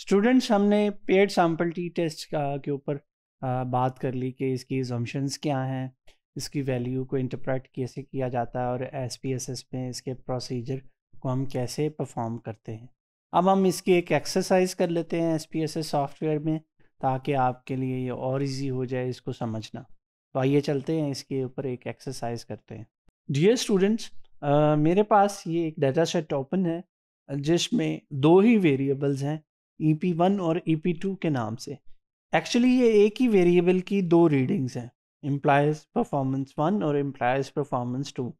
Students हमने paid sample T test के ऊपर बात कर ली कि इसकी एजम्पन्स क्या हैं इसकी वैल्यू को इंटरप्रेट कैसे किया जाता है और एस पी एस एस में इसके प्रोसीजर को हम कैसे परफॉर्म करते हैं अब हम इसकी एक एक्सरसाइज कर लेते हैं S P S S software में ताकि आपके लिए ये और इजी हो जाए इसको समझना तो आइए चलते हैं इसके ऊपर एक एक्सरसाइज करते हैं डियर स्टूडेंट्स मेरे पास ये एक डाटा सेट ओपन है जिसमें दो ही वेरिएबल्स हैं ई पी वन और ई पी टू के नाम से एक्चुअली ये एक ही वेरिएबल की दो रीडिंग्स हैं एम्प्लाइज परफॉर्मेंस वन और एम्प्लाइज परफॉर्मेंस टू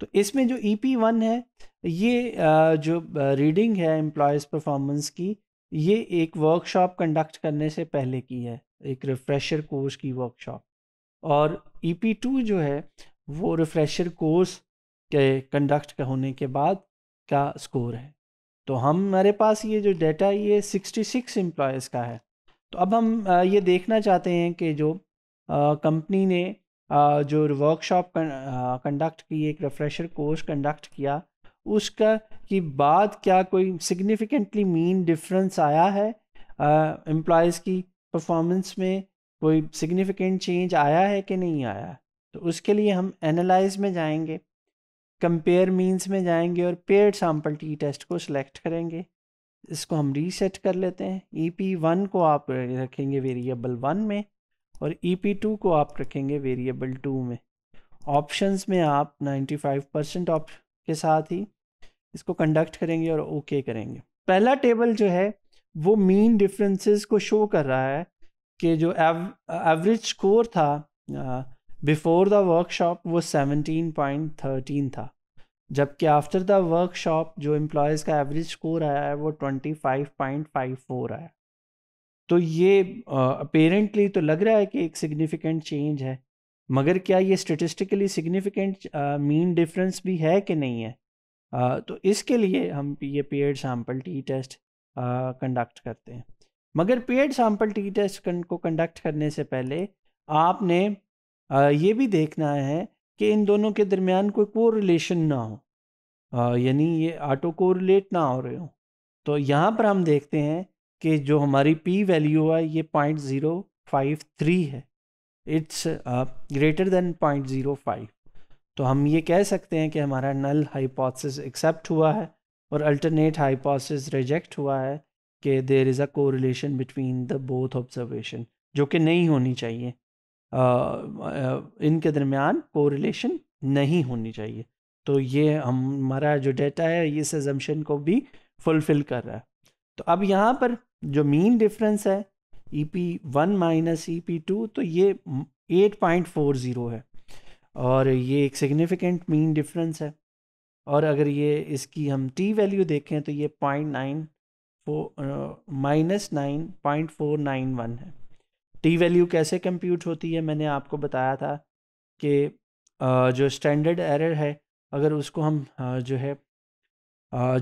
तो इसमें जो ई पी वन है ये जो रीडिंग है एम्प्लॉयज़ परफॉर्मेंस की ये एक वर्कशॉप कंडक्ट करने से पहले की है एक रिफ्रेशर कोर्स की वर्कशॉप और ई पी टू जो है वो रिफ्रेशर कोर्स के कंडक्ट होने के बाद का स्कोर है तो हमारे पास ये जो डेटा ये 66 एम्प्लॉयज़ का है तो अब हम ये देखना चाहते हैं कि जो कंपनी ने जो वर्कशॉप कंडक्ट की एक रिफ्रेशर कोर्स कंडक्ट किया उसका कि बाद क्या कोई सिग्निफिकेंटली मीन डिफरेंस आया है एम्प्लॉयज़ की परफॉर्मेंस में कोई सिग्निफिकेंट चेंज आया है कि नहीं आया तो उसके लिए हम एनालाइज में जाएंगे कंपेयर मीन्स में जाएंगे और पेड सैम्पल टी टेस्ट को सिलेक्ट करेंगे इसको हम रीसेट कर लेते हैं ई पी वन को आप रखेंगे वेरिएबल वन में और ई पी टू को आप रखेंगे वेरिएबल टू में ऑप्शंस में आप 95 परसेंट ऑप के साथ ही इसको कंडक्ट करेंगे और ओके okay करेंगे पहला टेबल जो है वो मीन डिफरेंसेस को शो कर रहा है कि जो एवरेज स्कोर था बिफोर द वर्कशॉप वो सेवनटीन पॉइंट थर्टीन था जबकि आफ्टर द वर्कशॉप जो एम्प्लॉयज़ का एवरेज स्कोर आया है वो twenty five five point four आया तो ये अपेरेंटली uh, तो लग रहा है कि एक सिग्निफिकेंट चेंज है मगर क्या ये स्टेटिस्टिकली सिग्निफिकेंट मीन डिफरेंस भी है कि नहीं है uh, तो इसके लिए हम ये paired sample T test conduct करते हैं मगर पेड सैम्पल टी टेस्ट को कंडक्ट करने से पहले आपने ये भी देखना है कि इन दोनों के दरमियान कोई को रिलेशन ना हो यानी ये आटो को रिलेट ना हो रहे हो तो यहाँ पर हम देखते हैं कि जो हमारी पी वैल्यू है ये पॉइंट ज़ीरो फाइव थ्री है it's greater than point zero five तो हम ये कह सकते हैं कि हमारा नल हाइपोथेसिस एक्सेप्ट हुआ है और अल्टरनेट हाइपोथेसिस रिजेक्ट हुआ है कि there is a correlation between the both observation जो कि नहीं होनी चाहिए इनके दरमियान कोरिलेशन नहीं होनी चाहिए तो ये हमारा जो डेटा है इस एजम्पन को भी फुलफिल कर रहा है तो अब यहाँ पर जो मीन डिफरेंस है E P one minus E P two तो ये एट पॉइंट फोर ज़ीरो है और ये एक सिग्निफिकेंट मीन डिफरेंस है और अगर ये इसकी हम टी वैल्यू देखें तो ये point nine four minus nine point four nine one है टी वैल्यू कैसे कंप्यूट होती है मैंने आपको बताया था कि जो स्टैंडर्ड एरर है अगर उसको हम जो है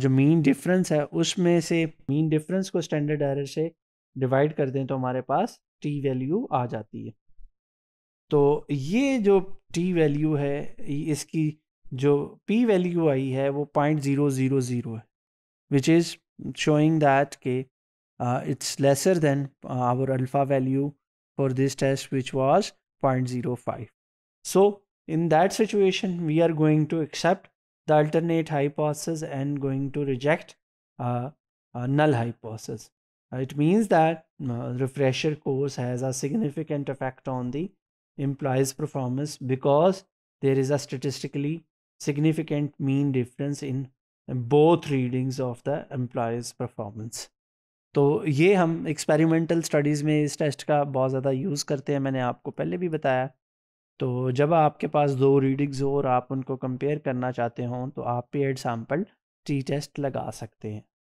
जो मीन डिफरेंस है उसमें से मीन डिफरेंस को स्टैंडर्ड एरर से डिवाइड कर दें तो हमारे पास टी वैल्यू आ जाती है तो ये जो टी वैल्यू है इसकी जो पी वैल्यू आई है वो पॉइंट ज़ीरो ज़ीरो ज़ीरो है विच इज़ शोइंग दैट के it's lesser than our alpha value for this test which was 0.05. So in that situation we are going to accept the alternate hypothesis and going to reject uh, null hypothesis. Uh, it means that uh, refresher course has a significant effect on the implies performance because there is a statistically significant mean difference in both readings of the employee's performance. तो ये हम experimental studies में इस test का बहुत ज़्यादा use करते हैं मैंने आपको पहले भी बताया तो जब आपके पास दो रीडिंग्स हो और आप उनको कंपेयर करना चाहते हों तो आप पेड सैम्पल टी टेस्ट लगा सकते हैं